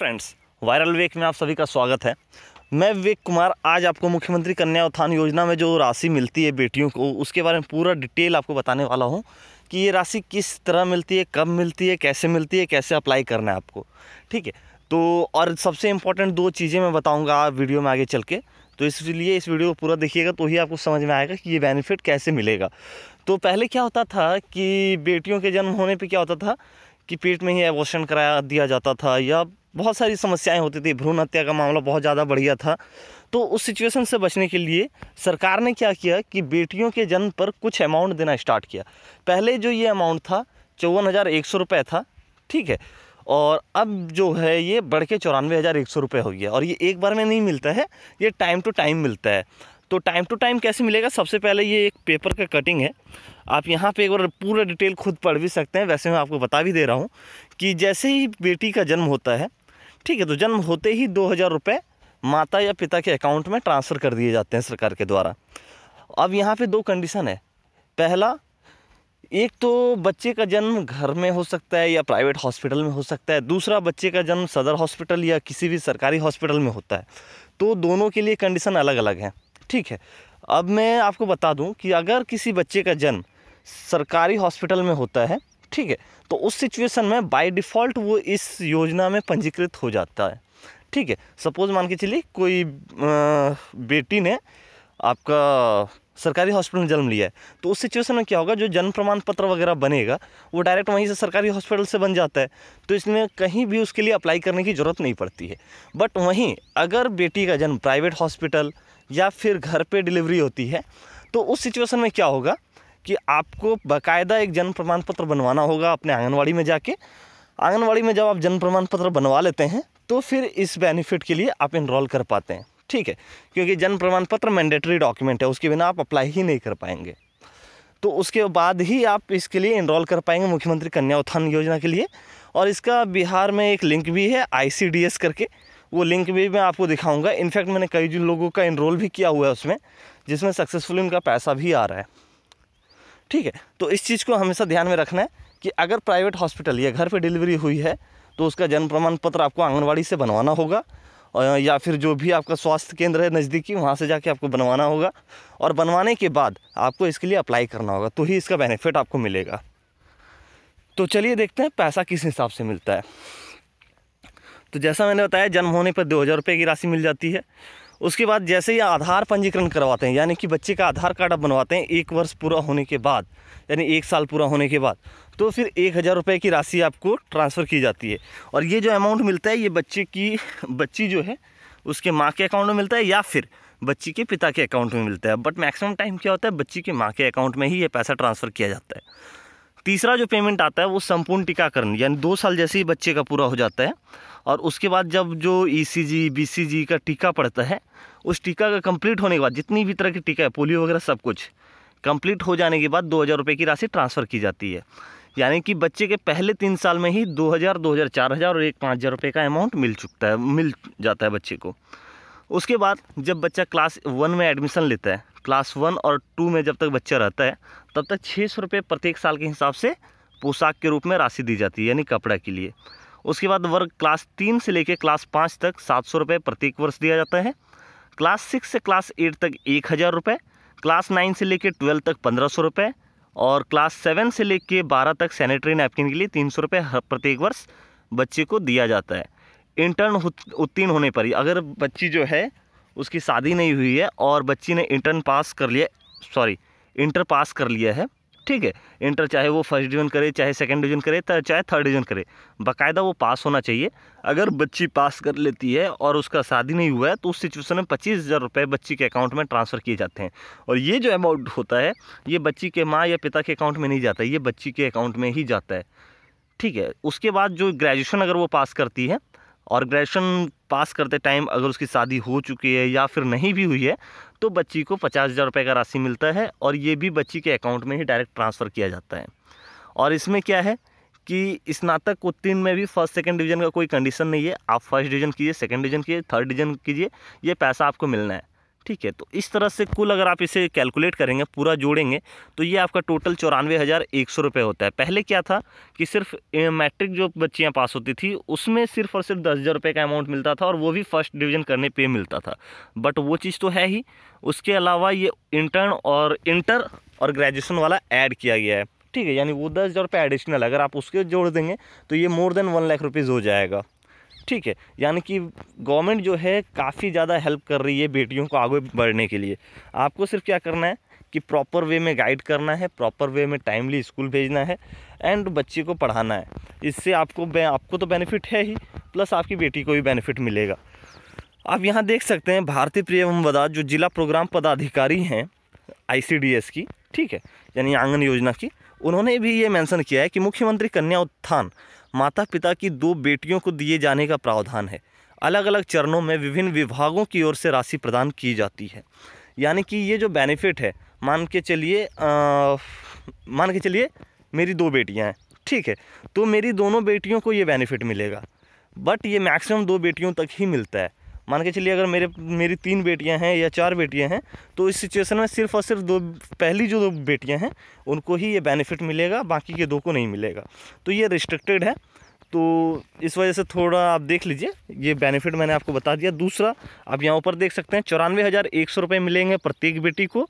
friends viral वेक में आप सभी का स्वागत है मैं विवेक कुमार आज आपको मुख्यमंत्री कन्या उत्थान योजना में जो राशि मिलती है बेटियों को उसके बारे में पूरा डिटेल आपको बताने वाला हूँ कि ये राशि किस तरह मिलती है कब मिलती है कैसे मिलती है कैसे अप्लाई करना है आपको ठीक है तो और सबसे इम्पोर्टेंट दो चीज़ें मैं बताऊँगा वीडियो में आगे चल के तो इसलिए इस वीडियो को पूरा देखिएगा तो ही आपको समझ में आएगा कि ये बेनिफिट कैसे मिलेगा तो पहले क्या होता था कि बेटियों के जन्म होने पर क्या होता था कि पेट में ही एबॉर्शन कराया दिया जाता था या बहुत सारी समस्याएं होती थी भ्रूण हत्या का मामला बहुत ज़्यादा बढ़िया था तो उस सिचुएशन से बचने के लिए सरकार ने क्या किया कि बेटियों के जन्म पर कुछ अमाउंट देना स्टार्ट किया पहले जो ये अमाउंट था चौवन हज़ार एक सौ रुपये था ठीक है और अब जो है ये बढ़ के चौरानवे हज़ार एक सौ रुपये हो गया और ये एक बार में नहीं मिलता है ये टाइम टू टाइम मिलता है तो टाइम टू टाइम कैसे मिलेगा सबसे पहले ये एक पेपर का कटिंग है आप यहाँ पे एक बार पूरा डिटेल खुद पढ़ भी सकते हैं वैसे मैं आपको बता भी दे रहा हूँ कि जैसे ही बेटी का जन्म होता है ठीक है तो जन्म होते ही दो हज़ार रुपये माता या पिता के अकाउंट में ट्रांसफ़र कर दिए जाते हैं सरकार के द्वारा अब यहाँ पे दो कंडीशन है पहला एक तो बच्चे का जन्म घर में हो सकता है या प्राइवेट हॉस्पिटल में हो सकता है दूसरा बच्चे का जन्म सदर हॉस्पिटल या किसी भी सरकारी हॉस्पिटल में होता है तो दोनों के लिए कंडीशन अलग अलग हैं ठीक है अब मैं आपको बता दूं कि अगर किसी बच्चे का जन्म सरकारी हॉस्पिटल में होता है ठीक है तो उस सिचुएशन में बाय डिफ़ॉल्ट वो इस योजना में पंजीकृत हो जाता है ठीक है सपोज़ मान के चलिए कोई बेटी ने आपका सरकारी हॉस्पिटल में जन्म लिया है तो उस सिचुएशन में क्या होगा जो जन्म प्रमाण पत्र वगैरह बनेगा वो डायरेक्ट वहीं से सरकारी हॉस्पिटल से बन जाता है तो इसमें कहीं भी उसके लिए अप्लाई करने की ज़रूरत नहीं पड़ती है बट वहीं अगर बेटी का जन्म प्राइवेट हॉस्पिटल या फिर घर पे डिलीवरी होती है तो उस सिचुएशन में क्या होगा कि आपको बाकायदा एक जन्म प्रमाण पत्र बनवाना होगा अपने आंगनवाड़ी में जाके आंगनवाड़ी में जब आप जन्म प्रमाण पत्र बनवा लेते हैं तो फिर इस बेनिफिट के लिए आप इनरोल कर पाते हैं ठीक है क्योंकि जन्म प्रमाण पत्र मैंडेटरी डॉक्यूमेंट है उसके बिना आप अप्लाई ही नहीं कर पाएंगे तो उसके बाद ही आप इसके लिए इनरोल कर पाएंगे मुख्यमंत्री कन्या उत्थान योजना के लिए और इसका बिहार में एक लिंक भी है आई करके वो लिंक भी मैं आपको दिखाऊंगा इनफैक्ट मैंने कई जो लोगों का इनरोल भी किया हुआ है उसमें जिसमें सक्सेसफुली उनका पैसा भी आ रहा है ठीक है तो इस चीज़ को हमेशा ध्यान में रखना है कि अगर प्राइवेट हॉस्पिटल या घर पर डिलीवरी हुई है तो उसका जन्म प्रमाण पत्र आपको आंगनबाड़ी से बनवाना होगा या फिर जो भी आपका स्वास्थ्य केंद्र है नज़दीकी वहाँ से जाके आपको बनवाना होगा और बनवाने के बाद आपको इसके लिए अप्लाई करना होगा तो ही इसका बेनिफिट आपको मिलेगा तो चलिए देखते हैं पैसा किस हिसाब से मिलता है तो जैसा मैंने बताया जन्म होने पर दो हज़ार रुपये की राशि मिल जाती है उसके बाद जैसे ही आधार पंजीकरण करवाते हैं यानी कि बच्चे का आधार कार्ड आप बनवाते हैं एक वर्ष पूरा होने के बाद यानी एक साल पूरा होने के बाद तो फिर एक हज़ार रुपये की राशि आपको ट्रांसफ़र की जाती है और ये जो अमाउंट मिलता है ये बच्चे की बच्ची जो है उसके माँ के अकाउंट में मिलता है या फिर बच्ची के पिता के अकाउंट में मिलता है बट मैक्सिमम टाइम क्या होता है बच्ची के माँ के अकाउंट में ही ये पैसा ट्रांसफ़र किया जाता है तीसरा जो पेमेंट आता है वो संपूर्ण टीकाकरण यानी दो साल जैसे ही बच्चे का पूरा हो जाता है और उसके बाद जब जो ई सी जी बी सी जी का टीका पड़ता है उस टीका का कंप्लीट होने के बाद जितनी भी तरह की टीका है पोलियो वगैरह सब कुछ कंप्लीट हो जाने के बाद दो हज़ार रुपये की राशि ट्रांसफ़र की जाती है यानी कि बच्चे के पहले तीन साल में ही दो हज़ार दो हज़ार चार हज़ार और एक पाँच हज़ार रुपये का अमाउंट मिल चुकता है मिल जाता है बच्चे को उसके बाद जब बच्चा क्लास वन में एडमिशन लेता है क्लास वन और टू में जब तक बच्चा रहता है तब तक छः सौ रुपये प्रत्येक साल के हिसाब से पोशाक के रूप में राशि दी जाती है यानी कपड़ा के लिए उसके बाद वर्ग क्लास तीन से लेकर क्लास पाँच तक सात सौ रुपये प्रत्येक वर्ष दिया जाता है क्लास सिक्स से क्लास एट तक एक हज़ार रुपये क्लास नाइन से लेकर ट्वेल्व तक पंद्रह सौ रुपये और क्लास सेवन से लेकर बारह तक सैनिटरी नैपकिन के लिए तीन सौ रुपये प्रत्येक वर्ष बच्चे को दिया जाता है इंटर्न उत्तीर्ण होने पर अगर बच्ची जो है उसकी शादी नहीं हुई है और बच्ची ने इंटर्न पास कर लिया सॉरी इंटर पास कर लिया है ठीक है इंटर चाहे वो फर्स्ट डिवीजन करे चाहे सेकंड डिवीजन करे चाहे थर्ड डिवीजन करे बकायदा वो पास होना चाहिए अगर बच्ची पास कर लेती है और उसका शादी नहीं हुआ है तो उस सिचुएशन में पच्चीस हज़ार रुपये बच्ची के अकाउंट में ट्रांसफ़र किए जाते हैं और ये जो अमाउंट होता है ये बच्ची के माँ या पिता के अकाउंट में नहीं जाता ये बच्ची के अकाउंट में ही जाता है ठीक है उसके बाद जो ग्रेजुएशन अगर वो पास करती है और ग्रेजुएशन पास करते टाइम अगर उसकी शादी हो चुकी है या फिर नहीं भी हुई है तो बच्ची को पचास हज़ार रुपये का राशि मिलता है और ये भी बच्ची के अकाउंट में ही डायरेक्ट ट्रांसफ़र किया जाता है और इसमें क्या है कि स्नातक उत्तीर्ण में भी फर्स्ट सेकंड डिवीजन का कोई कंडीशन नहीं है आप फर्स्ट डिवीजन कीजिए सेकंड डिवीजन कीजिए थर्ड डिवीजन कीजिए ये पैसा आपको मिलना है ठीक है तो इस तरह से कुल अगर आप इसे कैलकुलेट करेंगे पूरा जोड़ेंगे तो ये आपका टोटल चौरानवे हज़ार एक सौ रुपये होता है पहले क्या था कि सिर्फ मैट्रिक जो बच्चियाँ पास होती थी उसमें सिर्फ और सिर्फ दस हज़ार रुपये का अमाउंट मिलता था और वो भी फर्स्ट डिवीजन करने पे मिलता था बट वो चीज़ तो है ही उसके अलावा ये इंटर्न और इंटर और ग्रेजुएसन वाला ऐड किया गया है ठीक है यानी वो दस हज़ार रुपये एडिशनल अगर आप उसके जोड़ देंगे तो ये more than one lakh rupees हो जाएगा ठीक है यानी कि गवर्नमेंट जो है काफ़ी ज़्यादा हेल्प कर रही है बेटियों को आगे बढ़ने के लिए आपको सिर्फ क्या करना है कि प्रॉपर वे में गाइड करना है प्रॉपर वे में टाइमली स्कूल भेजना है एंड बच्चे को पढ़ाना है इससे आपको आपको तो बेनिफिट है ही प्लस आपकी बेटी को भी बेनिफिट मिलेगा आप यहाँ देख सकते हैं भारतीय प्रियम वदा जो जिला प्रोग्राम पदाधिकारी हैं आईसीडीएस की ठीक है यानी आंगन योजना की उन्होंने भी ये मेंशन किया है कि मुख्यमंत्री कन्या उत्थान माता पिता की दो बेटियों को दिए जाने का प्रावधान है अलग अलग चरणों में विभिन्न विभागों की ओर से राशि प्रदान की जाती है यानी कि ये जो बेनिफिट है मान के चलिए मान के चलिए मेरी दो बेटियां हैं ठीक है तो मेरी दोनों बेटियों को ये बेनिफिट मिलेगा बट ये मैक्सिमम दो बेटियों तक ही मिलता है मान के चलिए अगर मेरे मेरी तीन बेटियां हैं या चार बेटियां हैं तो इस सिचुएशन में सिर्फ और सिर्फ दो पहली जो दो बेटियां हैं उनको ही ये बेनिफिट मिलेगा बाकी के दो को नहीं मिलेगा तो ये रिस्ट्रिक्टेड है तो इस वजह से थोड़ा आप देख लीजिए ये बेनिफिट मैंने आपको बता दिया दूसरा आप यहाँ ऊपर देख सकते हैं चौरानवे हज़ार एक सौ रुपये मिलेंगे प्रत्येक बेटी को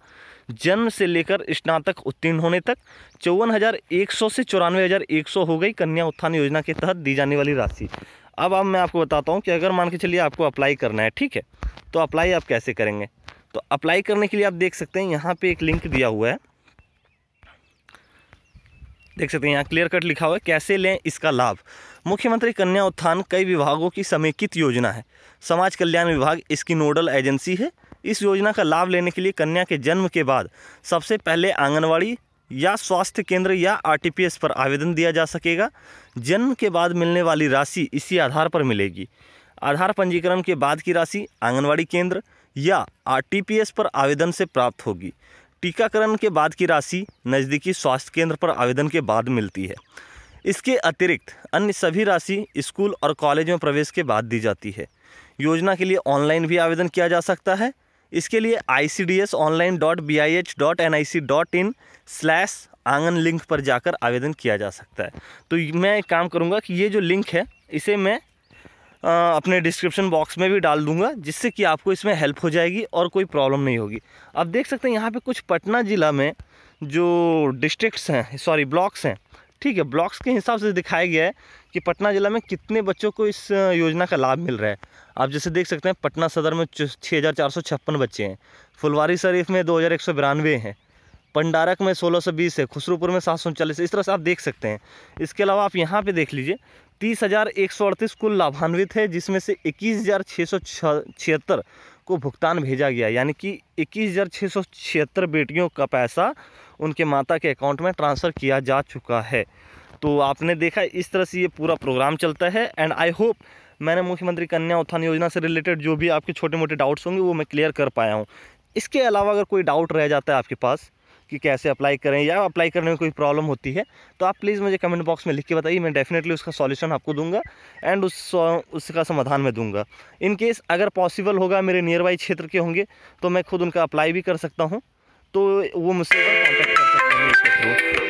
जन्म से लेकर स्नातक उत्तीर्ण होने तक चौवन हज़ार एक सौ से चौरानवे हज़ार एक सौ हो गई कन्या उत्थान योजना के तहत दी जाने वाली राशि अब अब मैं आपको बताता हूँ कि अगर मान के चलिए आपको अप्लाई करना है ठीक है तो अप्लाई आप कैसे करेंगे तो अप्लाई करने के लिए आप देख सकते हैं यहाँ पे एक लिंक दिया हुआ है देख सकते हैं यहाँ क्लियर कट लिखा हुआ है कैसे लें इसका लाभ मुख्यमंत्री कन्या उत्थान कई विभागों की समेकित योजना है समाज कल्याण विभाग इसकी नोडल एजेंसी है इस योजना का लाभ लेने के लिए कन्या के जन्म के बाद सबसे पहले आंगनवाड़ी या स्वास्थ्य केंद्र या आरटीपीएस पर आवेदन दिया जा सकेगा जन्म के बाद मिलने वाली राशि इसी आधार पर मिलेगी आधार पंजीकरण के बाद की राशि आंगनवाड़ी केंद्र या आरटीपीएस पर आवेदन से प्राप्त होगी टीकाकरण के बाद की राशि नज़दीकी स्वास्थ्य केंद्र पर आवेदन के बाद मिलती है इसके अतिरिक्त अन्य सभी राशि स्कूल और कॉलेज में प्रवेश के बाद दी जाती है योजना के लिए ऑनलाइन भी आवेदन किया जा सकता है इसके लिए I C D S online dot B I H dot N I C dot in slash आंगन लिंक पर जाकर आवेदन किया जा सकता है तो मैं एक काम करूँगा कि ये जो लिंक है इसे मैं आ, अपने डिस्क्रिप्शन बॉक्स में भी डाल दूंगा जिससे कि आपको इसमें हेल्प हो जाएगी और कोई प्रॉब्लम नहीं होगी अब देख सकते हैं यहाँ पे कुछ पटना ज़िला में जो डिस्ट्रिक्ट्स हैं सॉरी ब्लॉक्स हैं ठीक है ब्लॉक्स के हिसाब से दिखाया गया है कि पटना ज़िला में कितने बच्चों को इस योजना का लाभ मिल रहा है आप जैसे देख सकते हैं पटना सदर में छः बच्चे हैं फुलवारी शरीफ में दो हैं पंडारक में 1620 है खुसरूपुर में सात इस तरह से आप देख सकते हैं इसके अलावा आप यहाँ पे देख लीजिए तीस हज़ार एक सौ अड़तीस कुल लाभान्वित है जिसमें से इक्कीस हज़ार छः सौ छिहत्तर को भुगतान भेजा गया यानी कि इक्कीस हज़ार छः सौ छिहत्तर बेटियों का पैसा उनके माता के अकाउंट में ट्रांसफ़र किया जा चुका है तो आपने देखा इस तरह से ये पूरा प्रोग्राम चलता है एंड आई होप मैंने मुख्यमंत्री कन्या उत्थान योजना से रिलेटेड जो भी आपके छोटे मोटे डाउट्स होंगे वो मैं क्लियर कर पाया हूँ इसके अलावा अगर कोई डाउट रह जाता है आपके पास कि कैसे अप्लाई करें या अप्लाई करने में कोई प्रॉब्लम होती है तो आप प्लीज़ मुझे कमेंट बॉक्स में लिख के बताइए मैं डेफिनेटली उसका सॉल्यूशन आपको दूंगा एंड उस उसका समाधान मैं दूंगा इन केस अगर पॉसिबल होगा मेरे नियर बाई क्षेत्र के होंगे तो मैं खुद उनका अप्लाई भी कर सकता हूँ 都，我们是官方的，不是黑的。